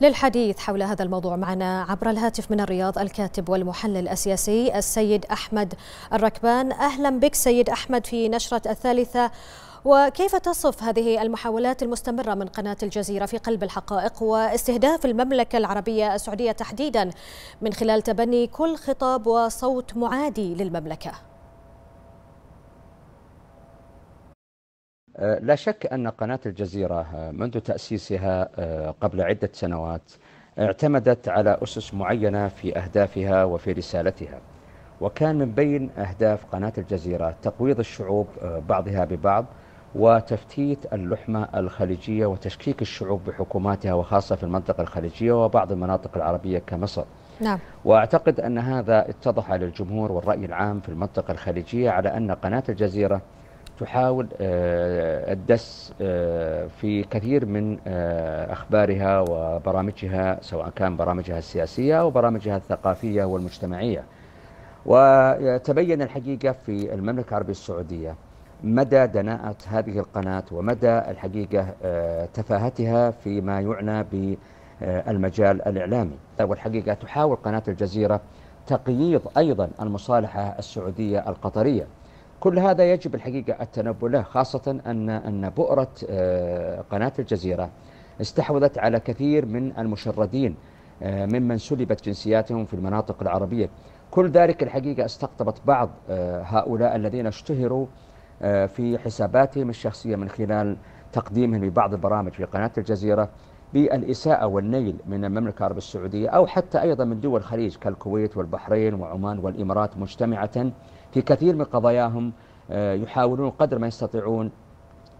للحديث حول هذا الموضوع معنا عبر الهاتف من الرياض الكاتب والمحلل السياسي السيد أحمد الركبان أهلا بك سيد أحمد في نشرة الثالثة وكيف تصف هذه المحاولات المستمرة من قناة الجزيرة في قلب الحقائق واستهداف المملكة العربية السعودية تحديدا من خلال تبني كل خطاب وصوت معادي للمملكة؟ آه، لا شك أن قناة الجزيرة آه، منذ تأسيسها آه، قبل عدة سنوات اعتمدت على أسس معينة في أهدافها وفي رسالتها وكان من بين أهداف قناة الجزيرة تقويض الشعوب بعضها ببعض وتفتيت اللحمة الخليجية وتشكيك الشعوب بحكوماتها وخاصة في المنطقة الخليجية وبعض المناطق العربية كمصر نعم. وأعتقد أن هذا اتضح للجمهور والرأي العام في المنطقة الخليجية على أن قناة الجزيرة تحاول آه، الدس آه، في كثير من آه، أخبارها وبرامجها سواء كان برامجها السياسية أو برامجها الثقافية والمجتمعية وتبين الحقيقة في المملكة العربية السعودية مدى دناءة هذه القناة ومدى الحقيقة تفاهتها فيما يعنى بالمجال الإعلامي والحقيقة تحاول قناة الجزيرة تقييد أيضا المصالحة السعودية القطرية كل هذا يجب الحقيقة التنبؤ له خاصة أن أن بؤرة آه، قناة الجزيرة استحوذت على كثير من المشردين آه، ممن سلبت جنسياتهم في المناطق العربية كل ذلك الحقيقة استقطبت بعض آه، هؤلاء الذين اشتهروا في حساباتهم الشخصية من خلال تقديمهم لبعض البرامج في قناة الجزيرة بالإساءة والنيل من المملكة العربية السعودية أو حتى أيضا من دول الخليج كالكويت والبحرين وعمان والإمارات مجتمعة في كثير من قضاياهم آه، يحاولون قدر ما يستطيعون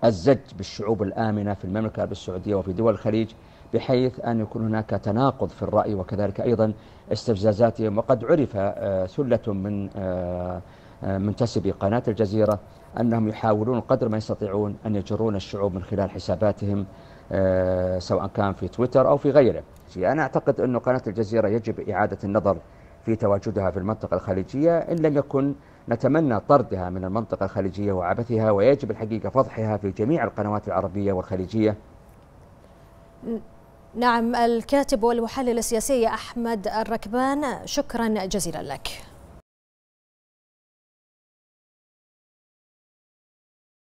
الزج بالشعوب الآمنة في المملكة العربية السعودية وفي دول الخليج بحيث أن يكون هناك تناقض في الرأي وكذلك أيضا استفزازاتهم وقد عرف سلة آه، من آه، منتسبي قناة الجزيرة أنهم يحاولون قدر ما يستطيعون أن يجرون الشعوب من خلال حساباتهم آه، سواء كان في تويتر أو في غيره أنا أعتقد أن قناة الجزيرة يجب إعادة النظر في تواجدها في المنطقة الخليجية إن لم يكن نتمنى طردها من المنطقة الخليجية وعبثها ويجب الحقيقة فضحها في جميع القنوات العربية والخليجية نعم الكاتب والمحلل السياسي أحمد الركبان شكرا جزيلا لك